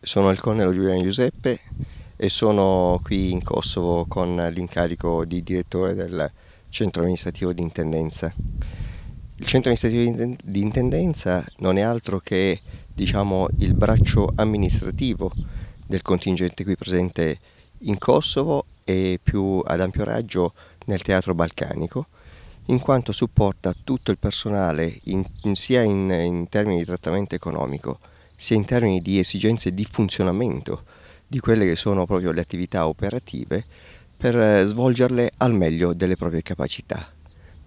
sono il colonnello Giuliano Giuseppe e sono qui in Kosovo con l'incarico di direttore del centro amministrativo di intendenza. Il centro amministrativo di intendenza non è altro che diciamo, il braccio amministrativo del contingente qui presente in Kosovo e più ad ampio raggio nel teatro balcanico, in quanto supporta tutto il personale in, in, sia in, in termini di trattamento economico, sia in termini di esigenze di funzionamento di quelle che sono proprio le attività operative per eh, svolgerle al meglio delle proprie capacità.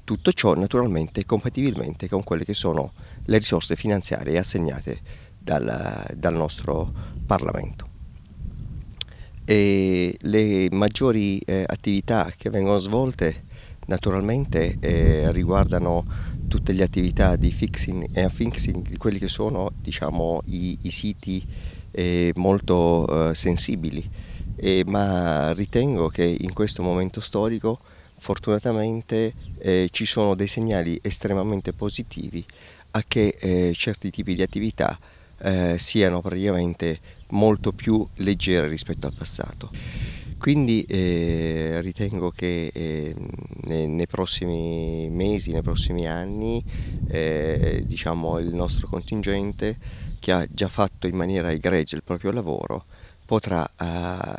Tutto ciò naturalmente compatibilmente con quelle che sono le risorse finanziarie assegnate dal, dal nostro Parlamento. E le maggiori eh, attività che vengono svolte naturalmente eh, riguardano tutte le attività di fixing e eh, affixing di quelli che sono diciamo, i, i, siti eh, molto eh, sensibili, eh, ma ritengo che in questo momento storico fortunatamente eh, ci sono dei segnali estremamente positivi a che eh, certi tipi di attività siano praticamente molto più leggere rispetto al passato. Quindi eh, ritengo che eh, nei, nei, prossimi mesi, nei prossimi anni, eh, diciamo, il nostro contingente, che ha già fatto in maniera egregia il proprio lavoro, potrà ah,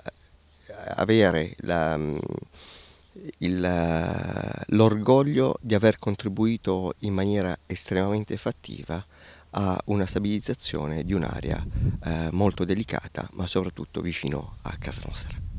avere la, mm, il, ah, l'orgoglio di aver contribuito in maniera estremamente fattiva a una stabilizzazione di un'area eh, molto delicata ma soprattutto vicino a casa nostra.